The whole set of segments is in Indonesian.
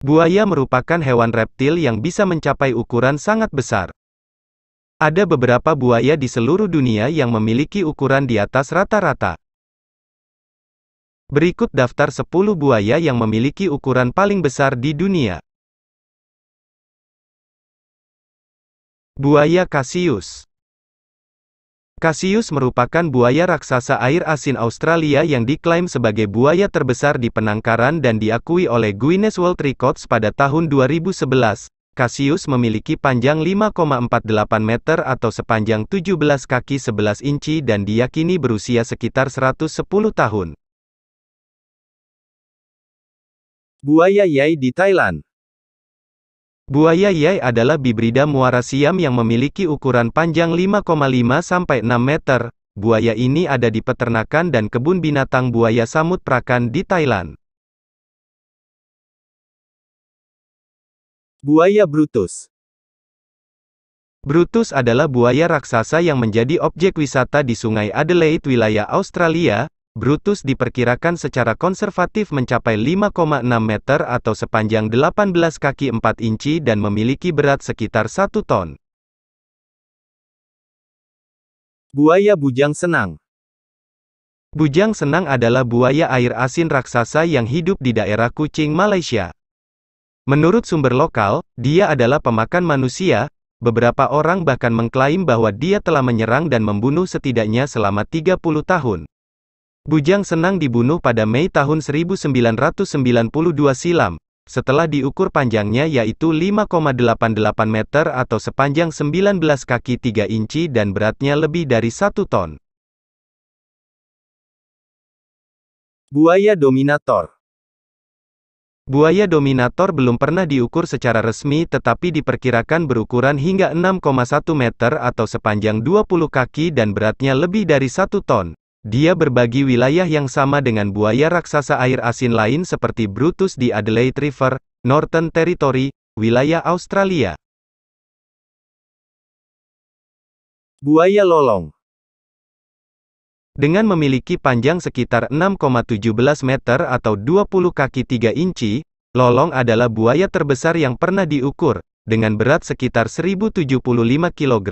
Buaya merupakan hewan reptil yang bisa mencapai ukuran sangat besar. Ada beberapa buaya di seluruh dunia yang memiliki ukuran di atas rata-rata. Berikut daftar 10 buaya yang memiliki ukuran paling besar di dunia. Buaya Cassius Cassius merupakan buaya raksasa air asin Australia yang diklaim sebagai buaya terbesar di penangkaran dan diakui oleh Guinness World Records pada tahun 2011. Cassius memiliki panjang 5,48 meter atau sepanjang 17 kaki 11 inci dan diyakini berusia sekitar 110 tahun. Buaya Yai di Thailand Buaya yai adalah bibrida muara Siam yang memiliki ukuran panjang 5,5 sampai 6 meter. Buaya ini ada di peternakan dan kebun binatang buaya samut prakan di Thailand. Buaya Brutus Brutus adalah buaya raksasa yang menjadi objek wisata di Sungai Adelaide wilayah Australia, Brutus diperkirakan secara konservatif mencapai 5,6 meter atau sepanjang 18 kaki 4 inci dan memiliki berat sekitar 1 ton. Buaya Bujang Senang Bujang Senang adalah buaya air asin raksasa yang hidup di daerah Kuching, Malaysia. Menurut sumber lokal, dia adalah pemakan manusia, beberapa orang bahkan mengklaim bahwa dia telah menyerang dan membunuh setidaknya selama 30 tahun. Bujang Senang dibunuh pada Mei tahun 1992 silam, setelah diukur panjangnya yaitu 5,88 meter atau sepanjang 19 kaki 3 inci dan beratnya lebih dari 1 ton. Buaya Dominator Buaya Dominator belum pernah diukur secara resmi tetapi diperkirakan berukuran hingga 6,1 meter atau sepanjang 20 kaki dan beratnya lebih dari 1 ton. Dia berbagi wilayah yang sama dengan buaya raksasa air asin lain seperti Brutus di Adelaide River, Northern Territory, wilayah Australia. Buaya lolong dengan memiliki panjang sekitar 6,17 meter atau 20 kaki 3 inci, lolong adalah buaya terbesar yang pernah diukur. Dengan berat sekitar 1075 kg,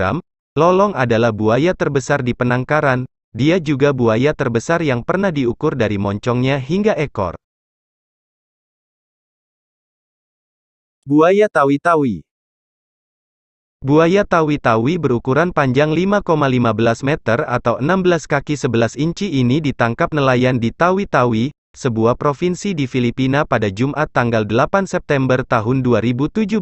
lolong adalah buaya terbesar di penangkaran, dia juga buaya terbesar yang pernah diukur dari moncongnya hingga ekor. Buaya tawi-tawi Buaya tawi-tawi berukuran panjang 5,15 meter atau 16 kaki 11 inci ini ditangkap nelayan di Tawi-Tawi, sebuah provinsi di Filipina pada Jumat tanggal 8 September tahun 2017.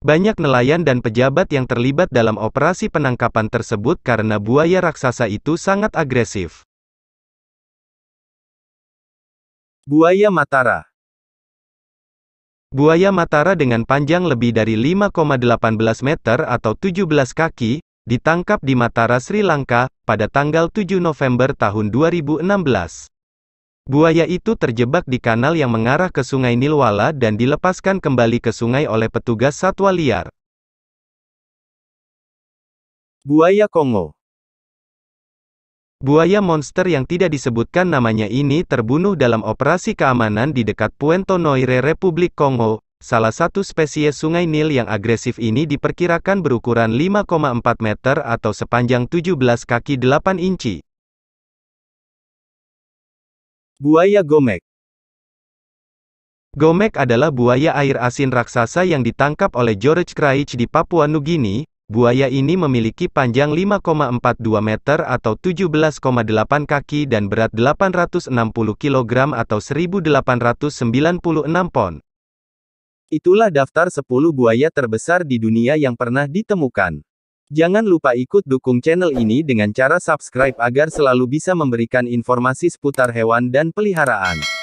Banyak nelayan dan pejabat yang terlibat dalam operasi penangkapan tersebut karena buaya raksasa itu sangat agresif. Buaya Matara Buaya Matara dengan panjang lebih dari 5,18 meter atau 17 kaki, ditangkap di Matara, Sri Lanka, pada tanggal 7 November tahun 2016. Buaya itu terjebak di kanal yang mengarah ke sungai Nilwala dan dilepaskan kembali ke sungai oleh petugas satwa liar. Buaya Kongo Buaya monster yang tidak disebutkan namanya ini terbunuh dalam operasi keamanan di dekat Puento Noire Republik Kongo, Salah satu spesies sungai Nil yang agresif ini diperkirakan berukuran 5,4 meter atau sepanjang 17 kaki 8 inci. Buaya Gomek Gomek adalah buaya air asin raksasa yang ditangkap oleh George Craich di Papua Nugini. Buaya ini memiliki panjang 5,42 meter atau 17,8 kaki dan berat 860 kg atau 1896 pon. Itulah daftar 10 buaya terbesar di dunia yang pernah ditemukan. Jangan lupa ikut dukung channel ini dengan cara subscribe agar selalu bisa memberikan informasi seputar hewan dan peliharaan.